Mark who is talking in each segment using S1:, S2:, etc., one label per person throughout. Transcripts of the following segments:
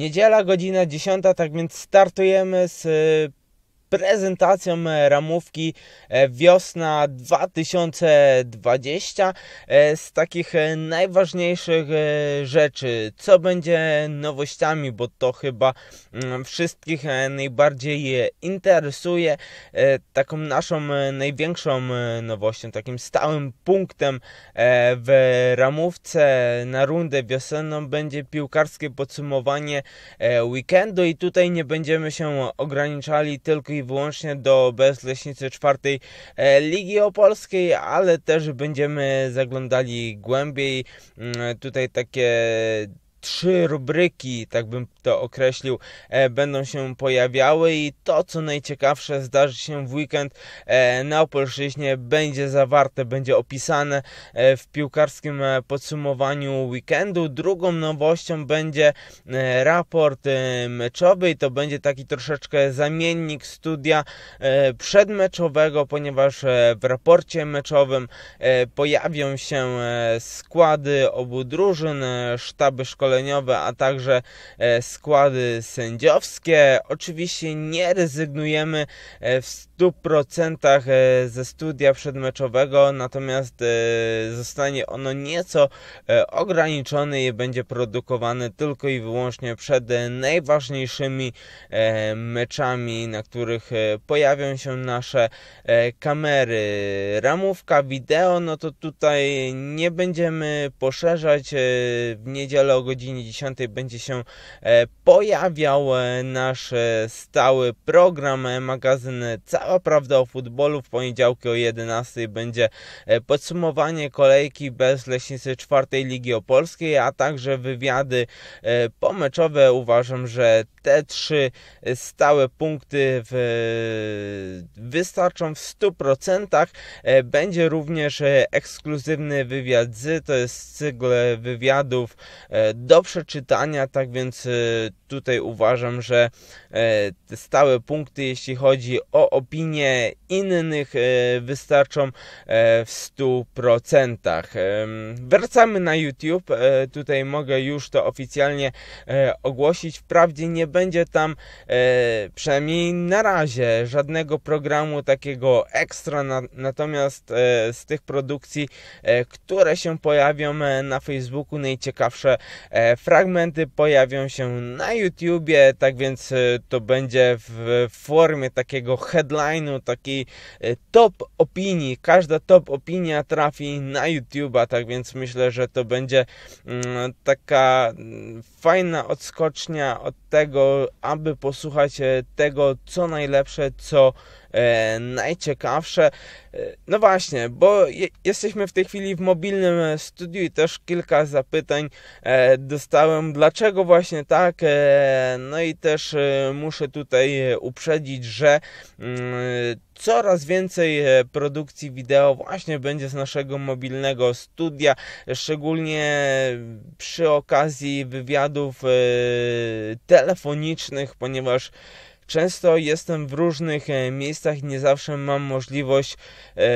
S1: Niedziela, godzina 10, tak więc startujemy z y, prezentacją e, ramówki e, wiosna 2020 e, z takich najważniejszych rzeczy, co będzie nowościami, bo to chyba mm, wszystkich najbardziej interesuje. Taką naszą największą nowością, takim stałym punktem w ramówce na rundę wiosenną będzie piłkarskie podsumowanie weekendu i tutaj nie będziemy się ograniczali tylko i i wyłącznie do Bezleśnicy czwartej e, Ligi Opolskiej, ale też będziemy zaglądali głębiej. Mm, tutaj takie trzy rubryki, tak bym to określił, e, będą się pojawiały i to, co najciekawsze zdarzy się w weekend e, na Opolszczyźnie, będzie zawarte, będzie opisane e, w piłkarskim e, podsumowaniu weekendu. Drugą nowością będzie e, raport e, meczowy i to będzie taki troszeczkę zamiennik studia przedmeczowego, ponieważ w raporcie meczowym pojawią się składy obu drużyn, sztaby szkolne szkoleniowe, a także e, składy sędziowskie. Oczywiście nie rezygnujemy e, w 100% e, ze studia przedmeczowego, natomiast zostanie ono nieco ograniczone i będzie produkowane tylko i wyłącznie przed najważniejszymi meczami, na których pojawią się nasze kamery. Ramówka wideo, no to tutaj nie będziemy poszerzać w niedzielę o godzinie godzinie 10 będzie się e, pojawiał e, nasz e, stały program, magazyn Cała Prawda o Futbolu. W poniedziałki o 11 będzie podsumowanie kolejki bez leśnicy czwartej Ligi Opolskiej, a także wywiady pomeczowe. Uważam, że te trzy stałe punkty w, wystarczą w 100%. Będzie również ekskluzywny wywiad z, to jest cykl wywiadów do przeczytania, tak więc y, tutaj uważam, że e, te stałe punkty, jeśli chodzi o opinie innych, e, wystarczą e, w 100%. Wracamy na YouTube. Tutaj mogę już to oficjalnie ogłosić. Wprawdzie nie będzie tam, przynajmniej na razie, żadnego programu takiego ekstra. Natomiast z tych produkcji, które się pojawią na Facebooku, najciekawsze fragmenty pojawią się na YouTube YouTubie, tak więc e, to będzie w formie takiego headline'u, takiej e, top opinii. Każda top opinia trafi na YouTube'a, tak więc myślę, że to będzie mm, taka mm, fajna odskocznia od tego, aby posłuchać e, tego, co najlepsze, co E, najciekawsze. E, no właśnie, bo jesteśmy w tej chwili w mobilnym e, studiu i też kilka zapytań dostałem, dlaczego właśnie tak. No i też muszę tutaj uprzedzić, że mm, coraz więcej produkcji wideo właśnie będzie z naszego mobilnego studia, szczególnie przy okazji wywiadów telefonicznych, ponieważ Często jestem w różnych e, miejscach nie zawsze mam możliwość e,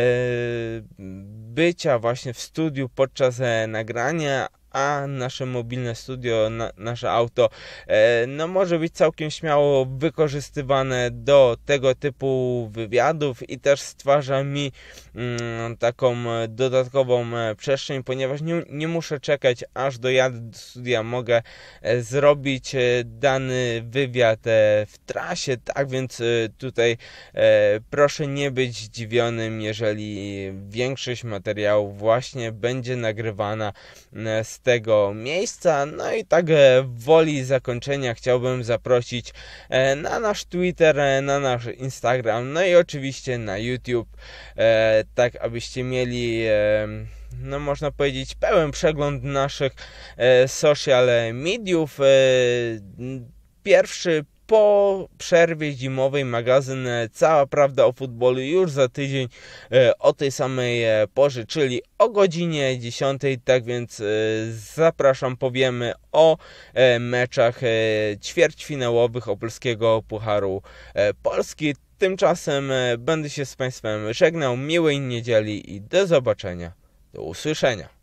S1: bycia właśnie w studiu podczas e, nagrania, a nasze mobilne studio, na, nasze auto, e, no może być całkiem śmiało wykorzystywane do tego typu wywiadów i też stwarza mi mm, taką dodatkową e, przestrzeń, ponieważ nie, nie muszę czekać aż dojadę do studia, mogę e, zrobić dany wywiad w trasie, tak więc tutaj proszę nie być zdziwionym, jeżeli większość materiałów właśnie będzie nagrywana z tego miejsca. No i tak e, woli zakończenia chciałbym zaprosić e, na nasz Twitter, e, na nasz Instagram, no i oczywiście na YouTube, tak abyście mieli no można powiedzieć, pełen przegląd naszych social mediów. pierwszy po przerwie zimowej magazyn Cała Prawda o Futbolu już za tydzień e, o tej samej e, porze, czyli o godzinie 10. Tak więc e, zapraszam, powiemy o meczach ćwierćfinałowych Opolskiego Pucharu Polski. Tymczasem będę się z Państwem żegnał. Miłej niedzieli i do zobaczenia. Do usłyszenia.